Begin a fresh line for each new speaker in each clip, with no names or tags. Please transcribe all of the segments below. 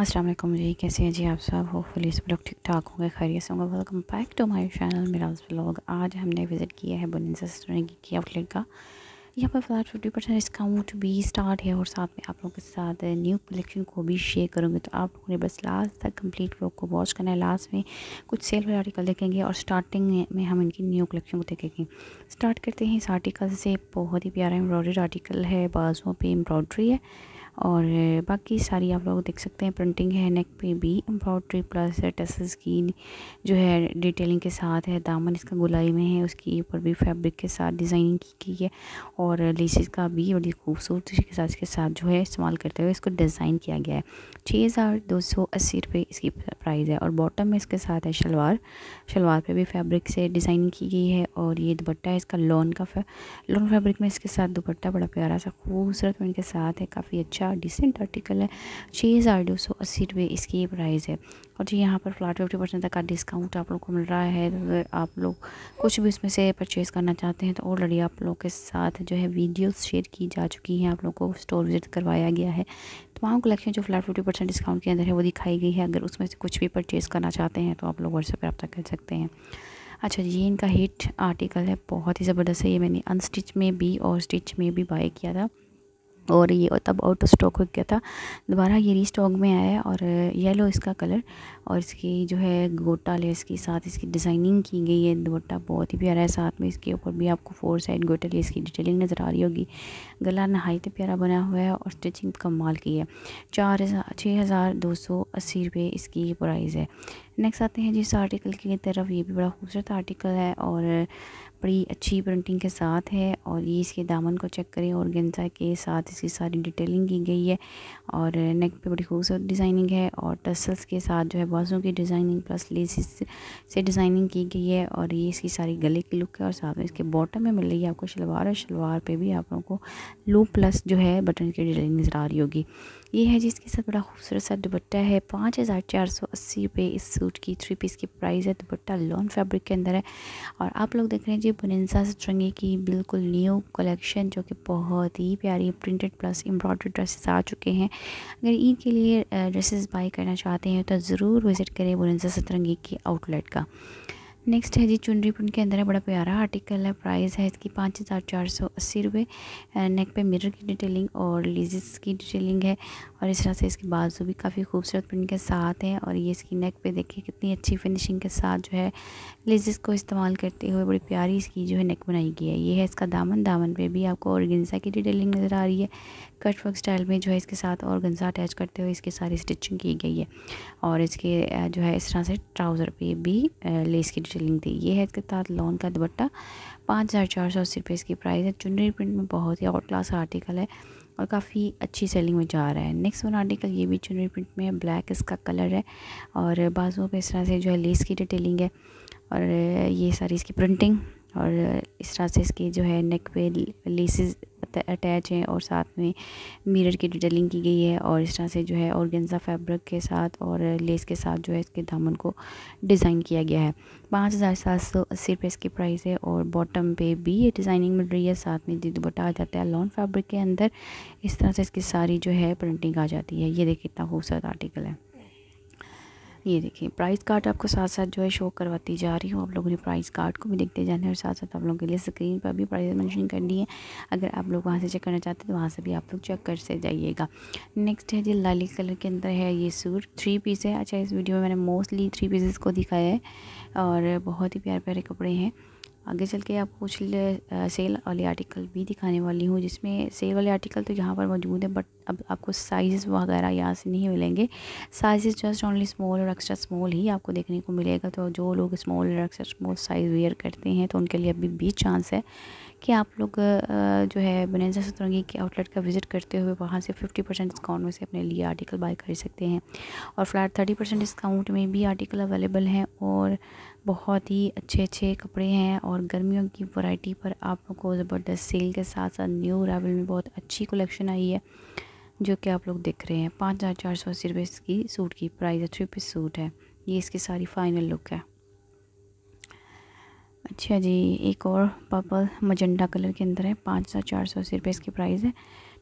अस्सलाम वालेकुम जी कैसे हैं जी आप सब होपफुली सब लोग ठीक ठाक होंगे खैरियत से होंगे welcome back to my channel Miraj blog आज हमने विज़िट किया है बोनिजा स्टोरेंगी की आउटलेट का यहाँ पर फ़िलहाल फिफ्टी परसेंट डिस्काउंट भी स्टार्ट है और साथ में आप लोगों के साथ न्यू कलेक्शन को भी शेयर करूँगी तो आप लोगों ने बस लास्ट तक कंप्लीट ब्लॉग को वॉच करना है लास्ट में कुछ सेल वाले आर्टिकल देखेंगे और स्टार्टिंग में हम इनकी न्यू कलेक्शन को देखेंगे स्टार्ट करते हैं इस आर्टिकल से बहुत ही प्यारा एम्ब्रॉयडरी आर्टिकल है बाजुओं पर एम्ब्रॉयडरी है और बाकी सारी आप लोग देख सकते हैं प्रिंटिंग है नेक पे भी एम्ब्रॉयड्री प्लस टसेस की जो है डिटेलिंग के साथ है दामन इसका गुलाई में है उसके ऊपर भी फैब्रिक के साथ डिज़ाइनिंग की गई है और लेसिस का भी बड़ी खूबसूरती के साथ इसके साथ जो है इस्तेमाल करते हुए इसको डिज़ाइन किया गया है छः हज़ार दो सौ अस्सी रुपये इसकी प्राइस है और बॉटम में इसके साथ है शलवार शलवार पे भी फैब्रिक से डिज़ाइनिंग की गई है और ये दुपट्टा है इसका लॉन का लॉन फैब्रिक में इसके साथ दुपट्टा बड़ा प्यारा सा खूबसूरत इनके साथ है काफ़ी अच्छा अच्छा डिसेंट आर्टिकल है छः हज़ार दो सौ अस्सी रुपये इसकी ये प्राइस है और जी यहाँ पर फ्लाट फिफ्टी परसेंट तक का डिस्काउंट आप लोग को मिल रहा है तो आप लोग कुछ भी उसमें से परचेज़ करना चाहते हैं तो ऑलरेडी आप लोग के साथ जो है वीडियोस शेयर की जा चुकी हैं आप लोग को स्टोर विज़िट करवाया गया है तमाम कलेक्शन जो फ्लाट फिफ्टी परसेंट डिस्काउंट के अंदर है वो दिखाई गई है अगर उसमें से कुछ भी परचेज़ करना चाहते हैं तो आप लोग व्हाट्सएप पर रब्ता कर सकते हैं अच्छा ये इनका हिट आर्टिकल है बहुत ही ज़बरदस्त है ये मैंने अनस्टिच में भी और स्टिच में भी बाई किया था और ये तब आउट ऑफ स्टॉक हो गया था दोबारा ये री स्टॉक में आया और येलो इसका कलर और इसकी जो है गोटा लेस के साथ इसकी डिज़ाइनिंग की गई है दुपट्टा बहुत ही प्यारा है साथ में इसके ऊपर भी आपको फोर साइड गोटा लेस की डिटेलिंग नज़र आ रही होगी गला नहायत प्यारा बना हुआ है और स्टिचिंग कमाल की है चार हज़ार छः हज़ार दो सौ अस्सी रुपये इसकी प्राइस है नेक्स्ट आते हैं जिस आर्टिकल की तरफ ये भी बड़ा खूबसूरत आर्टिकल है और बड़ी अच्छी प्रिंटिंग के साथ है और ये इसके दामन को चेक करें और गेंजा के साथ इसकी सारी डिटेलिंग की गई है और नेक पे बड़ी खूबसूरत डिज़ाइनिंग है और टसल्स के साथ जो है बाजों की डिज़ाइनिंग प्लस लेसिस से डिज़ाइनिंग की गई है और ये इसकी सारी गले की लुक है और साथ में इसके बॉटम में मिल रही है आपको शलवार और शलवार पर भी आप लोगों को लू प्लस जो है बटन की डिटेलिंग नज़र आ रही होगी ये है जिसके साथ बड़ा खूबसूरत सा दुपट्टा है पाँच हज़ार चार सौ अस्सी रुपये इस सूट की थ्री पीस की प्राइस है दुपट्टा लॉन फैब्रिक के अंदर है और आप लोग देख रहे हैं जी बुनसा स्ट्रंगे की बिल्कुल न्यू कलेक्शन जो कि बहुत ही प्यारी प्रिंटेड प्लस एम्ब्रॉयड्री ड्रेसेस आ चुके हैं अगर ईद के लिए ड्रेसेस बाई करना चाहते हैं तो ज़रूर विज़िट करें बुनसा सतरंगी की आउटलेट का नेक्स्ट है जी चुनरी प्रिंट के अंदर है बड़ा प्यारा आर्टिकल है प्राइस है इसकी पाँच हज़ार चार सौ अस्सी रुपये नेक पे मिरर की डिटेलिंग और लीजिस की डिटेलिंग है और इस तरह से इसकी बाजू भी काफ़ी खूबसूरत प्रिंट के साथ है और ये इसकी नेक पे देखिए कितनी अच्छी फिनिशिंग के साथ जो है लेजिस को इस्तेमाल करते हुए बड़ी प्यारी इसकी जो है नेक बनाई गई है ये है इसका दामन दामन पर भी आपको और की डिटेलिंग नज़र आ रही है कट वर्क स्टाइल में जो है इसके साथ और गंजा अटैच करते हुए इसकी सारी स्टिचिंग की गई है और इसके जो है इस तरह से ट्राउज़र पे भी लेस की डिटेलिंग थी ये है इसके साथ लॉन का दुपट्टा पाँच हज़ार चार सौ अस्सी रुपये इसकी प्राइस है चुनरी प्रिंट में बहुत ही आउट क्लास आर्टिकल है और काफ़ी अच्छी सेलिंग में जा रहा है नेक्स्ट वन आर्टिकल ये भी चुनरी प्रिंट में है ब्लैक इसका कलर है और बाजुओं पर इस तरह से जो है लेस की डिटेलिंग है और ये सारी इसकी प्रिंटिंग और इस तरह से इसकी जो है नेक पे लेसेस अटैच हैं और साथ में मिरर की डिटेलिंग की गई है और इस तरह से जो है ऑर्गेन्जा फैब्रिक के साथ और लेस के साथ जो है इसके दामन को डिज़ाइन किया गया है पाँच हज़ार सात सौ अस्सी रुपये इसकी प्राइस है और बॉटम पे भी ये डिज़ाइनिंग मिल रही है साथ में जी बटा आ जाता है लॉन फैब्रिक के अंदर इस तरह से इसकी सारी जो है प्रिंटिंग आ जाती है ये देखिए इतना खूबसूरत आर्टिकल है ये देखिए प्राइस कार्ड आपको साथ साथ जो है शो करवाती जा रही हूँ आप लोगों ने प्राइस कार्ड को भी देखते जाना है और साथ साथ आप लोगों के लिए स्क्रीन पर भी प्राइस मैंशन कर दिए है अगर आप लोग वहाँ से चेक करना चाहते हैं तो वहाँ से भी आप लोग चेक कर से जाइएगा नेक्स्ट है जी लाली कलर के अंदर है ये सूट थ्री पीस है अच्छा इस वीडियो में मैंने मोस्टली थ्री पीसेस को दिखाया है और बहुत ही प्यारे प्यारे कपड़े हैं आगे चल के आपको कुछ सेल वाले आर्टिकल भी दिखाने वाली हूँ जिसमें सेल वाले आर्टिकल तो यहाँ पर मौजूद है बट अब आपको साइज़ वगैरह यहाँ से नहीं मिलेंगे साइज़ जस्ट ओनली स्मॉल और एक्स्ट्रा स्मॉल ही आपको देखने को मिलेगा तो जो लोग स्मॉल और एक्स्ट्रा स्मॉल साइज़ वेयर करते हैं तो उनके लिए अभी भी चांस है कि आप लोग जो है बनेजा सतरंगी के आउटलेट का विज़िट करते हुए वहाँ से फिफ्टी परसेंट डिस्काउंट में से अपने लिए आर्टिकल बाय कर सकते हैं और फ्लैट थर्टी परसेंट डिस्काउंट में भी आर्टिकल अवेलेबल हैं और बहुत ही अच्छे अच्छे कपड़े हैं और गर्मियों की वैरायटी पर आप लोग को ज़बरदस्त सेल के साथ साथ न्यू अरावल में बहुत अच्छी कलेक्शन आई है जो कि आप लोग देख रहे हैं पाँच हज़ार चार सौ अस्सी रुपये इसकी सूट की प्राइस है थ्री पीस सूट है ये इसकी सारी फाइनल लुक है अच्छा जी एक और पर्पल मजंडा कलर के अंदर है पाँच हज़ार चार सौ अस्सी रुपये इसकी प्राइस है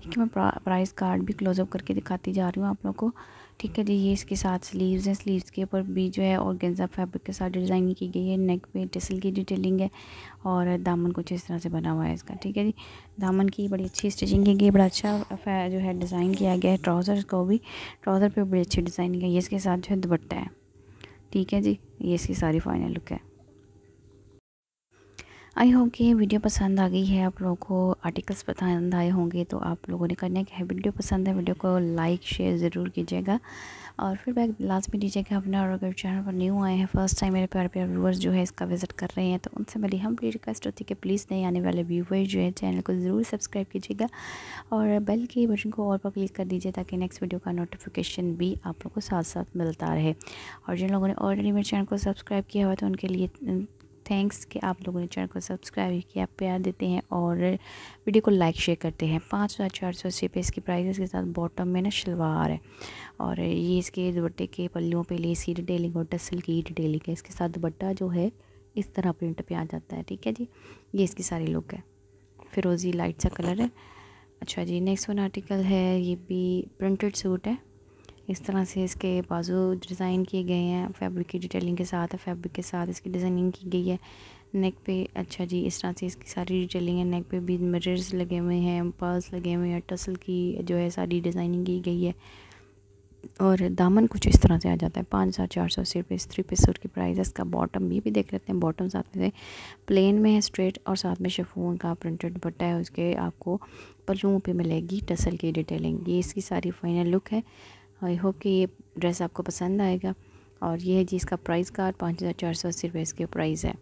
ठीक है मैं प्रा, प्राइस कार्ड भी क्लोजअप करके दिखाती जा रही हूँ आप लोग को ठीक है जी ये इसके साथ स्लीव्स हैं स्लीव्स के ऊपर भी जो है ऑर्गेन्जा फैब्रिक के साथ डिज़ाइन की गई है नेक पे टिसल की डिटेलिंग है और दामन कुछ इस तरह से बना हुआ है इसका ठीक है जी दामन की बड़ी अच्छी स्टिचिंग की गई बड़ा अच्छा जो है डिज़ाइन किया गया है ट्राउज़र को भी ट्राउज़र पर बड़ी अच्छी डिज़ाइन की गई है इसके साथ जो है दुबट्टा है ठीक है जी ये इसकी सारी फाइनल लुक है आई होप कि वीडियो पसंद आ गई है आप लोगों को आर्टिकल्स पसंद आए होंगे तो आप लोगों ने करना क्या है वीडियो पसंद है वीडियो को लाइक शेयर ज़रूर कीजिएगा और फीडबैक लास्ट में दीजिएगा अपना और अगर चैनल पर न्यू आए हैं फर्स्ट टाइम मेरे प्यार प्यार व्यूवर्स जो है इसका विज़िट कर रहे हैं तो उनसे मेरी हम भी रिक्वेस्ट होती है कि प्लीज़ नए आने वाले व्यूवर्स जो है चैनल को ज़रूर सब्सक्राइब कीजिएगा और बेल के बटन को और पर क्लिक कर दीजिए ताकि नेक्स्ट वीडियो का नोटिफिकेशन भी आप लोग को साथ साथ मिलता रहे और जिन लोगों ने ऑलरेडी मेरे चैनल को सब्सक्राइब किया हुआ तो उनके लिए थैंक्स कि आप लोगों ने चैनल को सब्सक्राइब किया प्यार देते हैं और वीडियो को लाइक शेयर करते हैं पाँच हज़ार चार सौ अस्सी रुपये इसकी प्राइस के साथ बॉटम में ना शलवार है और ये इसके दुपट्टे के पल्लियों पे लिए सी डिटेलिंग और टसल की डिटेलिंग है इसके साथ दुपट्टा जो है इस तरह प्रिंट पर आ जाता है ठीक है जी ये इसकी सारी लुक है फिरोज़ी लाइट सा कलर है अच्छा जी नेक्स्ट वन आर्टिकल है ये भी प्रिंटेड सूट है इस तरह से इसके बाजू डिज़ाइन किए गए हैं फैब्रिक की डिटेलिंग के साथ फैब्रिक के साथ इसकी डिज़ाइनिंग की गई है नेक पे अच्छा जी इस तरह से इसकी सारी डिटेलिंग है नेक पे भी मिरर्स लगे हुए हैं पर्ल्स लगे हुए हैं टसल की जो है सारी डिज़ाइनिंग की गई है और दामन कुछ इस तरह से आ जाता है पाँच हज़ार चार सौ अस्सी इस थ्री पीस सूट की प्राइस है इसका बॉटम भी भी देख लेते हैं बॉटम साथ में से प्लेन में है स्ट्रेट और साथ में शेफून का प्रिंटेड दुपट्टा है उसके आपको पलुओं पे मिलेगी टसल की डिटेलिंग ये इसकी सारी फाइनल लुक है आई होप कि ये ड्रेस आपको पसंद आएगा और ये है जी इसका प्राइस कार्ड पाँच हज़ार चार सौ अस्सी रुपये इसके प्राइस है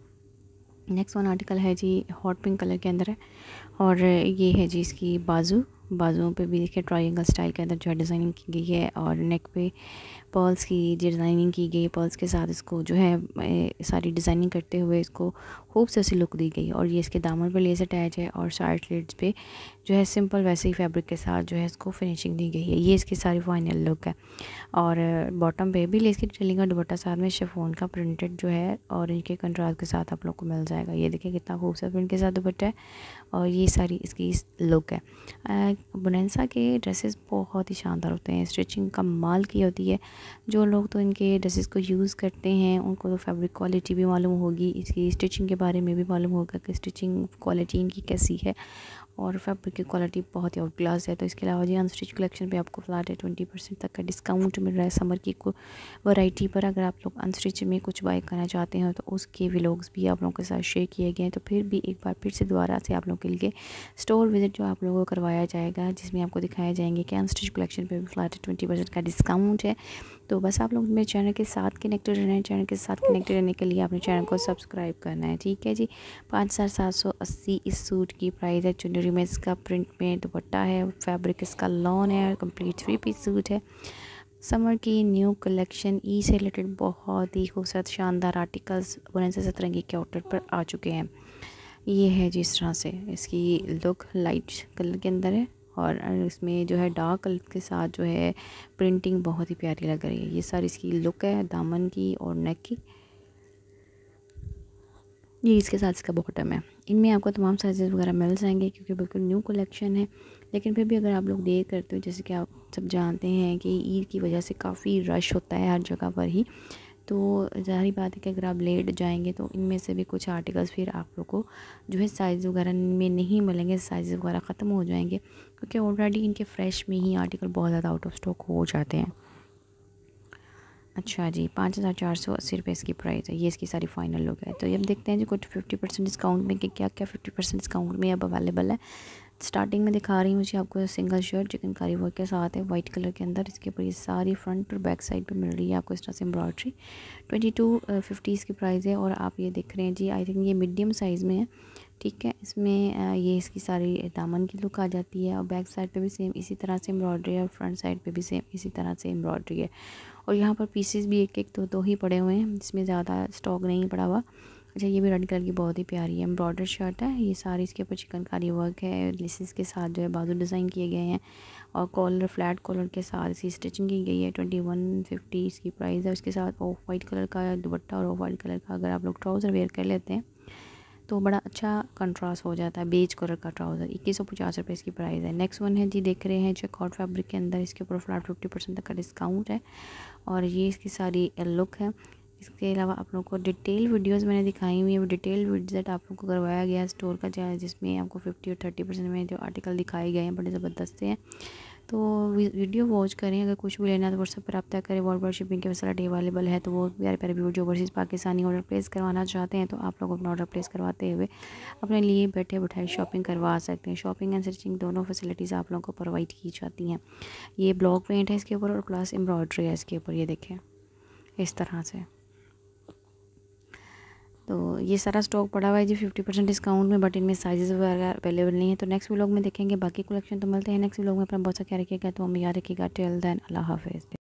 नेक्स्ट वन आर्टिकल है जी हॉट पिंक कलर के अंदर है और ये है जी इसकी बाजू बाजुओं पे भी देखिए ट्रायंगल स्टाइल के अंदर जो है डिज़ाइनिंग की गई है और नेक पे पर्ल्स की डिज़ाइनिंग की गई पर्ल्स के साथ इसको जो है सारी डिज़ाइनिंग करते हुए इसको खूब से लुक दी गई और ये इसके दामन पर लेस अटैच है और शार्ट लेट्स पे जो है सिंपल वैसे ही फैब्रिक के साथ जो है इसको फिनिशिंग दी गई है ये इसकी सारी फाइनल लुक है और बॉटम पे भी लेस की डिटेलिंग और दुपट्टा साथ में शेफोन का प्रिंटेड जो है ऑरेंज के कंट्रास्ट के साथ आप लोग को मिल जाएगा ये देखिए कितना खूबसूरत प्रिंट के साथ दुपट्टा है और ये सारी इसकी लुक है बुनसा के ड्रेसेस बहुत ही शानदार होते हैं स्टिचिंग कमाल की होती है जो लोग तो इनके ड्रेसेस को यूज़ करते हैं उनको तो फैब्रिक क्वालिटी भी मालूम होगी इसकी स्टिचिंग के बारे में भी मालूम होगा कि स्टिचिंग क्वालिटी इनकी कैसी है और फैब्रिक की क्वालिटी बहुत ही आउट क्लास है तो इसके अलावा जी अनस्टिच कलेक्शन पे आपको फ्लाट है ट्वेंटी परसेंट तक का डिस्काउंट मिल रहा है समर की वैरायटी पर अगर आप लोग अनस्टिच में कुछ बाय करना चाहते हैं तो उसके विलॉग्स भी आप लोगों के साथ शेयर किए गए हैं तो फिर भी एक बार फिर से दोबारा से आप लोगों के लिए स्टोर विज़िट जो आप लोगों को करवाया जाएगा जिसमें आपको दिखाया जाएंगे कि अनस्टिच कलेक्शन पर भी है ट्वेंटी परसेंट का डिस्काउंट है तो बस आप लोग मेरे चैनल के साथ कनेक्टेड रहना है चैनल के साथ कनेक्टेड रहने के लिए आपने चैनल को सब्सक्राइब करना है ठीक है जी पाँच हज़ार सात सौ अस्सी इस सूट की प्राइस है चुनरी में इसका प्रिंट में दुपट्टा है फैब्रिक इसका लॉन है complete complete three piece suit है समर की न्यू कलेक्शन ई से रिलेटेड बहुत ही खूबसूरत शानदार आर्टिकल्स बुनन से सतरंगी के आउटर पर आ चुके हैं ये है जिस तरह से इसकी लुक लाइट कलर के अंदर है और इसमें जो है डार्क कलर के साथ जो है प्रिंटिंग बहुत ही प्यारी लग रही है ये सारी इसकी लुक है दामन की और नेक की ये इसके साथ इसका बॉटम है इनमें आपको तमाम साइजेस वगैरह मिल जाएंगे क्योंकि बिल्कुल न्यू कलेक्शन है लेकिन फिर भी अगर आप लोग देर करते हो जैसे कि आप सब जानते हैं कि ईद की वजह से काफ़ी रश होता है हर जगह पर ही तो जाहिर बात है कि अगर आप लेट जाएंगे तो इनमें से भी कुछ आर्टिकल्स फिर आप लोग को जो है साइज़ वगैरह में नहीं मिलेंगे साइज़ वगैरह ख़त्म हो जाएंगे क्योंकि ऑलरेडी इनके फ्रेश में ही आर्टिकल बहुत ज़्यादा आउट ऑफ स्टॉक हो जाते हैं अच्छा जी पाँच हज़ार चार सौ अस्सी रुपये इसकी प्राइस है ये इसकी सारी फाइनल हो गया तो हम देखते हैं जी कुछ फिफ्टी परसेंट डिस्काउंट में कि क्या क्या फिफ्टी परसेंट डिस्काउंट में अब अवेलेबल है स्टार्टिंग में दिखा रही हूँ मुझे आपको सिंगल शर्ट चिकनकारी वर्क के साथ है वाइट कलर के अंदर इसके ऊपर ये सारी फ्रंट और बैक साइड पे मिल रही है आपको इस तरह से एम्ब्रॉयड्री ट्वेंटी टू फिफ्टी इसकी प्राइस है और आप ये देख रहे हैं जी आई थिंक ये मीडियम साइज़ में है ठीक है इसमें ये इसकी सारी दामन की लुक आ जाती है और बैक साइड पर भी सेम इसी तरह से एम्ब्रॉयड्री और फ्रंट साइड पर भी सेम इसी तरह से एम्ब्रॉयड्री है और यहाँ पर पीसेज भी एक एक दो दो ही पड़े हुए हैं जिसमें ज़्यादा स्टॉक नहीं पड़ा हुआ अच्छा ये भी रेड कलर की बहुत ही प्यारी है एम्ब्रॉडर शर्ट है ये सारी इसके ऊपर चिकनकारी वर्क है लेसिस के साथ जो है बाजू डिज़ाइन किए गए हैं और कॉलर फ्लैट कॉलर के साथ इसकी स्टिचिंग की गई है ट्वेंटी वन फिफ्टी इसकी प्राइस है उसके साथ ऑफ वाइट कलर का दुपट्टा और ऑफ वाइट कलर का अगर आप लोग ट्राउज़र वेयर कर लेते हैं तो बड़ा अच्छा कंट्रास्ट हो जाता है बेज कलर का ट्राउज़र इक्कीस सौ पचास रुपये इसकी प्राइस है नेक्स्ट वन है जी देख रहे हैं चेकआउट फैब्रिक के अंदर इसके ऊपर फ्लैट फिफ्टी परसेंट तक का डिस्काउंट है और ये इसकी सारी लुक है इसके अलावा आप लोग को डिटेल वीडियोस मैंने दिखाई हुई है वो डिटेल विजट आप लोग को करवाया गया है स्टोर का चाहे जिसमें आपको फिफ्टी और थर्टी परसेंट में जो आर्टिकल दिखाए गए हैं बड़े ज़बरदस्त हैं तो वीडियो वॉच करें अगर कुछ भी लेना है तो व्हाट्सएप पर रब्ता करें वॉल बार शिपिंग के फैसिलिटी अवेलेबल है तो वो प्यारे प्यारे व्यू जो ओवरसीज़ पाकिस्तानी ऑर्डर प्लेस करवाना चाहते हैं तो आप लोग अपना ऑर्डर प्लेस करवाते हुए अपने लिए बैठे बैठाए शॉपिंग करवा सकते हैं शॉपिंग एंड सर्चिंग दोनों फैसिलिटीज़ आप लोगों को प्रोवाइड की जाती हैं ये ब्लॉक पेंट है इसके ऊपर और प्लस एम्ब्रॉयड्री है इसके ऊपर ये देखें इस तरह से तो ये सारा स्टॉक पड़ा हुआ है जी फिफ्टी परसेंट डिस्काउंट में बट इनमें साइजेस वगैरह अवेलेबल नहीं है तो नेक्स्ट व्लॉग में देखेंगे बाकी कलेक्शन तो मिलते हैं नेक्स्ट व्लॉग में अपना बहुत सा क्या रखिएगा तो हम याद रखिएगा टिल दैन अल्लाह हाफिज़